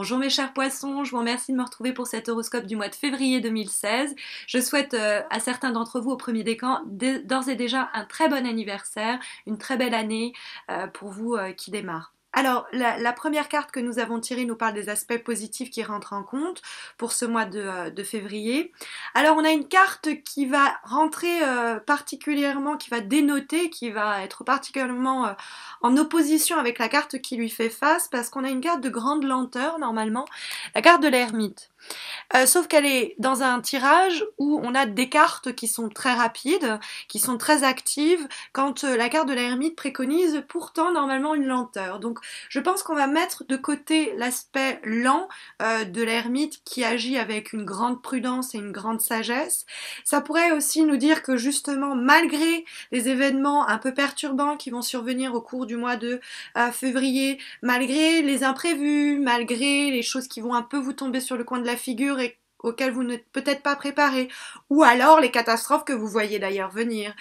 Bonjour mes chers poissons, je vous remercie de me retrouver pour cet horoscope du mois de février 2016. Je souhaite euh, à certains d'entre vous au premier décan d'ores et déjà un très bon anniversaire, une très belle année euh, pour vous euh, qui démarre. Alors, la, première carte que nous avons tirée nous parle des aspects positifs qui rentrent en compte pour ce mois de, euh, février. Alors, on a une carte qui va rentrer euh, particulièrement, qui va dénoter, qui va être particulièrement euh, en opposition avec la carte qui lui fait face, parce qu'on a une carte de grande lenteur, normalement, la carte de l'ermite. sauf qu'elle est dans un tirage où on a des cartes qui sont très rapides, qui sont très actives, quand la carte de l'ermite préconise pourtant normalement une lenteur. Donc je pense qu'on va mettre de côté l'aspect lent euh, de l'ermite qui agit avec une grande prudence et une grande sagesse. Ça pourrait aussi nous dire que justement, malgré les événements un peu perturbants qui vont survenir au cours du mois de euh, février, malgré les imprévus, malgré les choses qui vont un peu vous tomber sur le coin de la figure et auxquelles vous n'êtes peut-être pas préparé, ou alors les catastrophes que vous voyez d'ailleurs venir.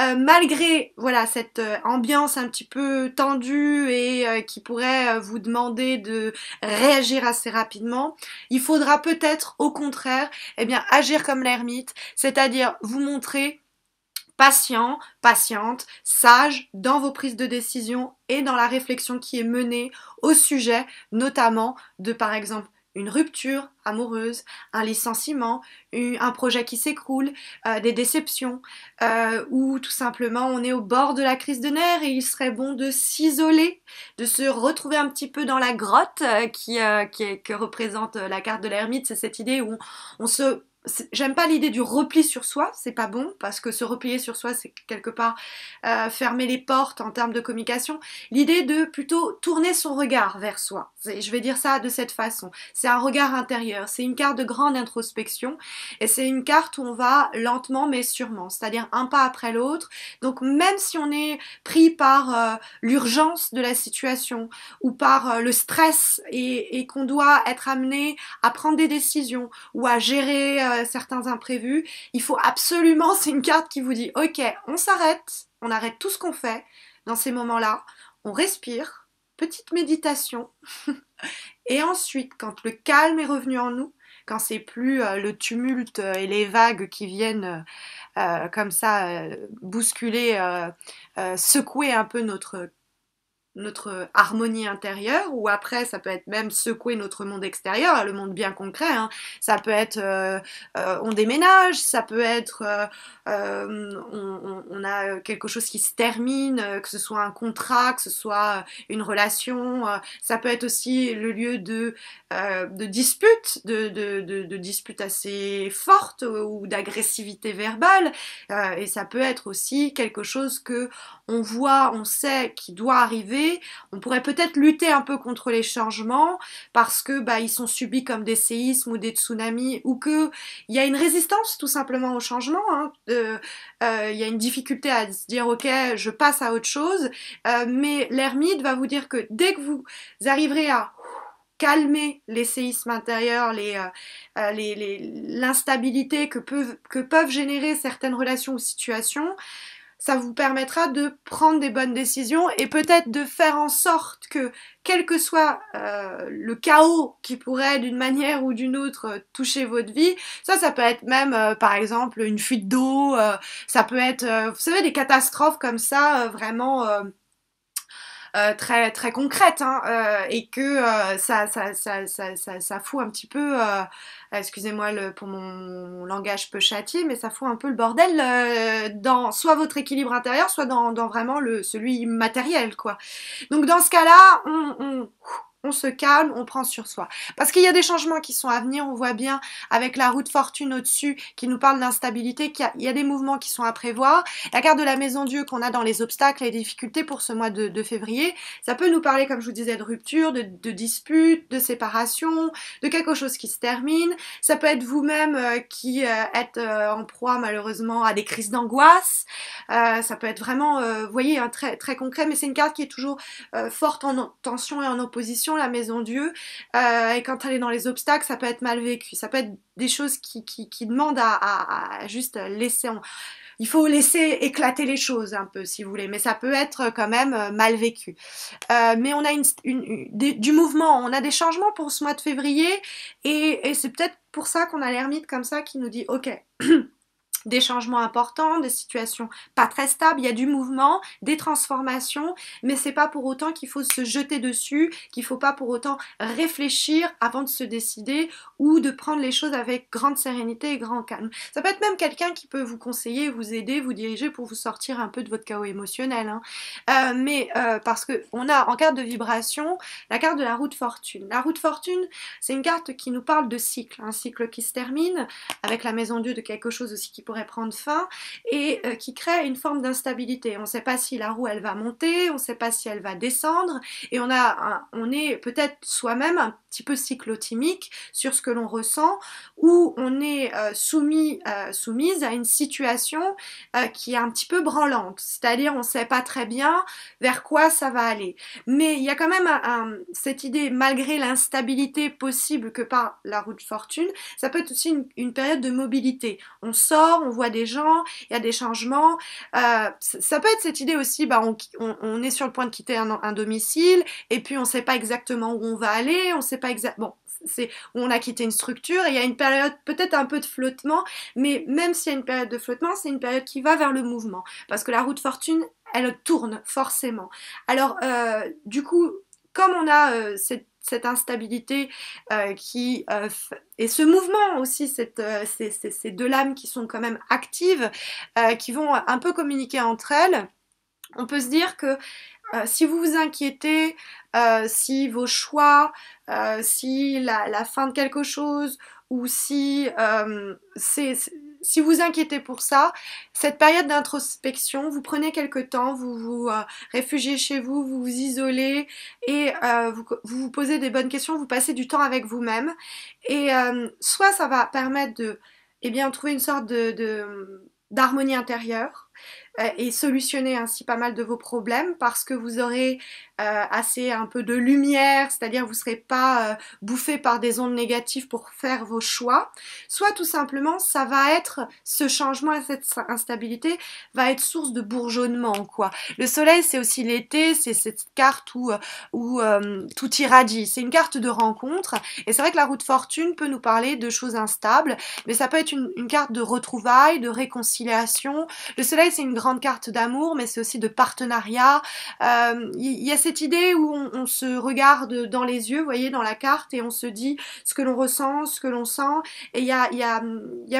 Euh, malgré voilà cette euh, ambiance un petit peu tendue et euh, qui pourrait vous demander de réagir assez rapidement, il faudra peut-être au contraire eh bien agir comme l'ermite, c'est-à-dire vous montrer patient, patiente, sage dans vos prises de décision et dans la réflexion qui est menée au sujet, notamment de par exemple une rupture amoureuse, un licenciement, un projet qui s'écroule, euh, des déceptions, euh, ou tout simplement on est au bord de la crise de nerfs et il serait bon de s'isoler, de se retrouver un petit peu dans la grotte euh, qui, qui que représente la carte de l'ermite, c'est cette idée où on se j'aime pas l'idée du repli sur soi, c'est pas bon, parce que se replier sur soi, c'est quelque part euh, fermer les portes en termes de communication. L'idée de plutôt tourner son regard vers soi, je vais dire ça de cette façon. C'est un regard intérieur, c'est une carte de grande introspection, et c'est une carte où on va lentement mais sûrement, c'est-à-dire un pas après l'autre. Donc même si on est pris par euh, l'urgence de la situation ou par euh, le stress et, et qu'on doit être amené à prendre des décisions ou à gérer euh, certains imprévus. Il faut absolument, c'est une carte qui vous dit, ok, on s'arrête, on arrête tout ce qu'on fait dans ces moments-là, on respire, petite méditation, et ensuite, quand le calme est revenu en nous, quand c'est plus euh, le tumulte euh, et les vagues qui viennent comme ça bousculer, secouer un peu notre notre harmonie intérieure, ou après, ça peut être même secouer notre monde extérieur, le monde bien concret. Hein. Ça peut être euh, euh, on déménage, ça peut être euh, on, a quelque chose qui se termine, que ce soit un contrat, que ce soit une relation. ça peut être aussi le lieu de, de disputes, de, de disputes assez fortes ou d'agressivité verbale. et ça peut être aussi quelque chose que on voit, on sait qui doit arriver on pourrait peut-être lutter un peu contre les changements parce que bah, ils sont subis comme des séismes ou des tsunamis ou que il y a une résistance tout simplement au changement. Hein. Euh, euh, il y a une difficulté à se dire ok, je passe à autre chose. Euh, mais l'ermite va vous dire que dès que vous arriverez à calmer les séismes intérieurs, l'instabilité que peuvent, que peuvent générer certaines relations ou situations, ça vous permettra de prendre des bonnes décisions et peut-être de faire en sorte que, quel que soit euh, le chaos qui pourrait d'une manière ou d'une autre toucher votre vie, ça, ça peut être même, euh, par exemple, une fuite d'eau, euh, ça peut être, vous savez, des catastrophes comme ça, vraiment euh, très, très concrète hein, euh, et que euh, ça, ça, fout un petit peu, excusez-moi pour mon langage peu châtié, mais ça fout un peu le bordel dans soit votre équilibre intérieur, soit dans, vraiment le, celui matériel. quoi. Donc dans ce cas-là, on on se calme, on prend sur soi. Parce qu'il y a des changements qui sont à venir, on voit bien avec la route fortune au-dessus qui nous parle d'instabilité, qu'il y, a des mouvements qui sont à prévoir. La carte de la maison Dieu qu'on a dans les obstacles et les difficultés pour ce mois de, février, ça peut nous parler, comme je vous disais, de rupture, de, dispute, de séparation, de quelque chose qui se termine. Ça peut être vous-même euh, qui euh, êtes euh, en proie malheureusement à des crises d'angoisse. ça peut être vraiment, vous voyez, hein, très, très concret, mais c'est une carte qui est toujours forte en tension et en opposition la maison Dieu, euh, et quand elle est dans les obstacles, ça peut être mal vécu, ça peut être des choses qui, demandent à, juste laisser... En... Il faut laisser éclater les choses un peu, si vous voulez, mais ça peut être quand même euh, mal vécu. Euh, mais on a une, du mouvement, on a des changements pour ce mois de février, et, et c'est peut-être pour ça qu'on a l'ermite comme ça qui nous dit, ok. des changements importants, des situations pas très stables, il y a du mouvement, des transformations, mais c'est pas pour autant qu'il faut se jeter dessus, qu'il faut pas pour autant réfléchir avant de se décider ou de prendre les choses avec grande sérénité et grand calme. Ça peut être même quelqu'un qui peut vous conseiller, vous aider, vous diriger pour vous sortir un peu de votre chaos émotionnel. Hein. Euh, mais euh, parce que on a en carte de vibration la carte de la route de fortune. La route de fortune, c'est une carte qui nous parle de cycle, un cycle qui se termine avec la maison Dieu de quelque chose aussi qui pourrait prendre fin et euh, qui crée une forme d'instabilité. On ne sait pas si la roue elle va monter, on ne sait pas si elle va descendre et on, a on est peut-être soi-même un petit peu cyclotimique sur ce que l'on ressent ou on est euh, soumis, euh, soumise à une situation qui est un petit peu branlante, c'est-à-dire on ne sait pas très bien vers quoi ça va aller. Mais il y a quand même cette idée, malgré l'instabilité possible que par la roue de fortune, ça peut être aussi une, une période de mobilité. On sort, on voit des gens, il y a des changements. Euh, ça peut être cette idée aussi, bah, on, est sur le point de quitter un, domicile, et puis on ne sait pas exactement où on va aller, on ne sait pas exactement... Bon, c'est on a quitté une structure et il y a une période peut-être un peu de flottement, mais même s'il y a une période de flottement, c'est une période qui va vers le mouvement parce que la route fortune, elle tourne forcément. Alors euh, du coup, comme on a euh, cette cette instabilité euh, qui euh, et ce mouvement aussi, euh, ces, deux lames qui sont quand même actives, qui vont un peu communiquer entre elles. On peut se dire que si vous vous inquiétez, si vos choix, si la, fin de quelque chose ou si euh, c'est si vous inquiétez pour ça, cette période d'introspection, vous prenez quelques temps, vous vous euh, réfugiez chez vous, vous vous isolez et euh, vous, vous, posez des bonnes questions, vous passez du temps avec vous-même et euh, soit ça va permettre de eh bien trouver une sorte de d'harmonie intérieure, euh, et solutionner ainsi pas mal de vos problèmes parce que vous aurez euh, assez un peu de lumière, c'est-à-dire vous ne serez pas euh, bouffé par des ondes négatives pour faire vos choix, soit tout simplement ça va être ce changement et cette instabilité va être source de bourgeonnement quoi. Le soleil c'est aussi l'été, c'est cette carte où, où tout irradie, c'est une carte de rencontre et c'est vrai que la route fortune peut nous parler de choses instables, mais ça peut être une, une carte de retrouvailles, de réconciliation. Le soleil c'est une grande carte d'amour, mais c'est aussi de partenariat. Euh, il euh, y, a cette idée où on, se regarde dans les yeux, voyez, dans la carte, et on se dit ce que l'on ressent, ce que l'on sent, et il y a,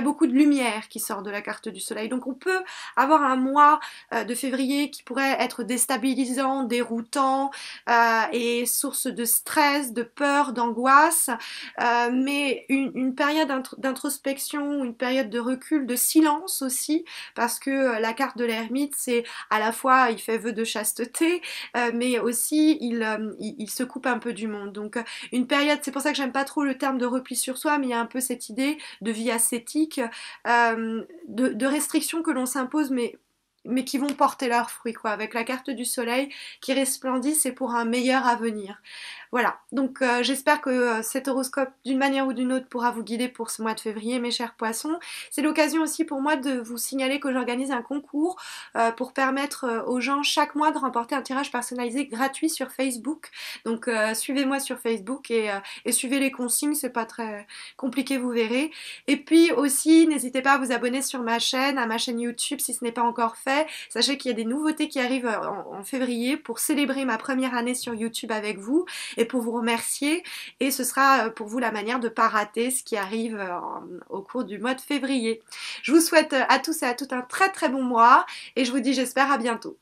beaucoup de lumière qui sort de la carte du soleil. Donc on peut avoir un mois euh, de février qui pourrait être déstabilisant, déroutant, euh, et source de stress, de peur, d'angoisse, mais une, une période d'introspection, une période de recul, de silence aussi, parce que la carte de la c'est à la fois il fait vœu de chasteté, euh, mais aussi euh, il, il, se coupe un peu du monde. Donc euh, une période, c'est pour ça que j'aime pas trop le terme de repli sur soi, mais il y a un peu cette idée de vie ascétique, de, restrictions que l'on s'impose, mais mais qui vont porter leurs fruits, quoi. Avec la carte du soleil qui resplendit, c'est pour un meilleur avenir. Voilà, donc euh, j'espère que euh, cet horoscope d'une manière ou d'une autre pourra vous guider pour ce mois de février mes chers poissons. C'est l'occasion aussi pour moi de vous signaler que j'organise un concours euh, pour permettre aux gens chaque mois de remporter un tirage personnalisé gratuit sur Facebook. Donc suivez-moi sur Facebook et, suivez les consignes, c'est pas très compliqué vous verrez. Et puis aussi n'hésitez pas à vous abonner sur ma chaîne, à ma chaîne YouTube si ce n'est pas encore fait. Sachez qu'il y a des nouveautés qui arrivent en, février pour célébrer ma première année sur YouTube avec vous pour vous remercier et ce sera euh, pour vous la manière de ne pas rater ce qui arrive euh, au cours du mois de février. Je vous souhaite euh, à tous et à toutes un très très bon mois et je vous dis j'espère à bientôt.